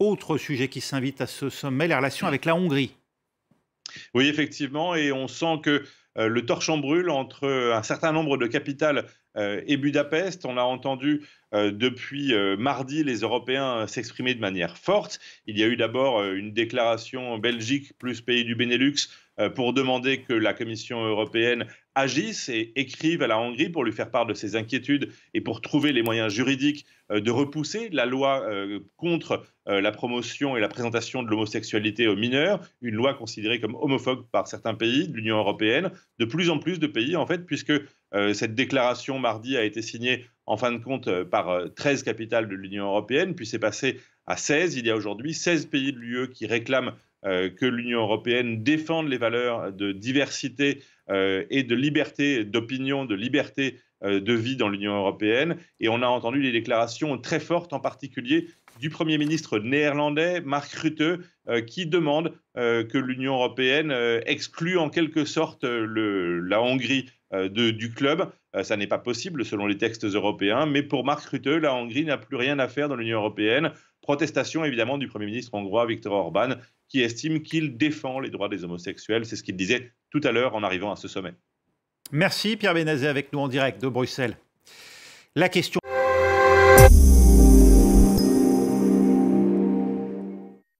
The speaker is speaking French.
Autre sujet qui s'invite à ce sommet, les relations avec la Hongrie. Oui, effectivement, et on sent que euh, le torchon brûle entre euh, un certain nombre de capitales euh, et Budapest. On a entendu euh, depuis euh, mardi les Européens s'exprimer de manière forte. Il y a eu d'abord une déclaration en Belgique plus pays du Benelux pour demander que la Commission européenne agisse et écrive à la Hongrie pour lui faire part de ses inquiétudes et pour trouver les moyens juridiques de repousser la loi contre la promotion et la présentation de l'homosexualité aux mineurs, une loi considérée comme homophobe par certains pays de l'Union européenne, de plus en plus de pays en fait, puisque euh, cette déclaration mardi a été signée en fin de compte euh, par 13 euh, capitales de l'Union européenne, puis c'est passé à 16. Il y a aujourd'hui 16 pays de l'UE qui réclament que l'Union européenne défende les valeurs de diversité et de liberté d'opinion, de liberté de vie dans l'Union européenne. Et on a entendu des déclarations très fortes, en particulier du Premier ministre néerlandais, Mark Rutte, qui demande que l'Union européenne exclue en quelque sorte la Hongrie euh, du club. Euh, ça n'est pas possible selon les textes européens. Mais pour Marc Rutte, la Hongrie n'a plus rien à faire dans l'Union européenne. Protestation évidemment du Premier ministre hongrois Viktor Orban, qui estime qu'il défend les droits des homosexuels. C'est ce qu'il disait tout à l'heure en arrivant à ce sommet. Merci Pierre Benazé, avec nous en direct de Bruxelles. La question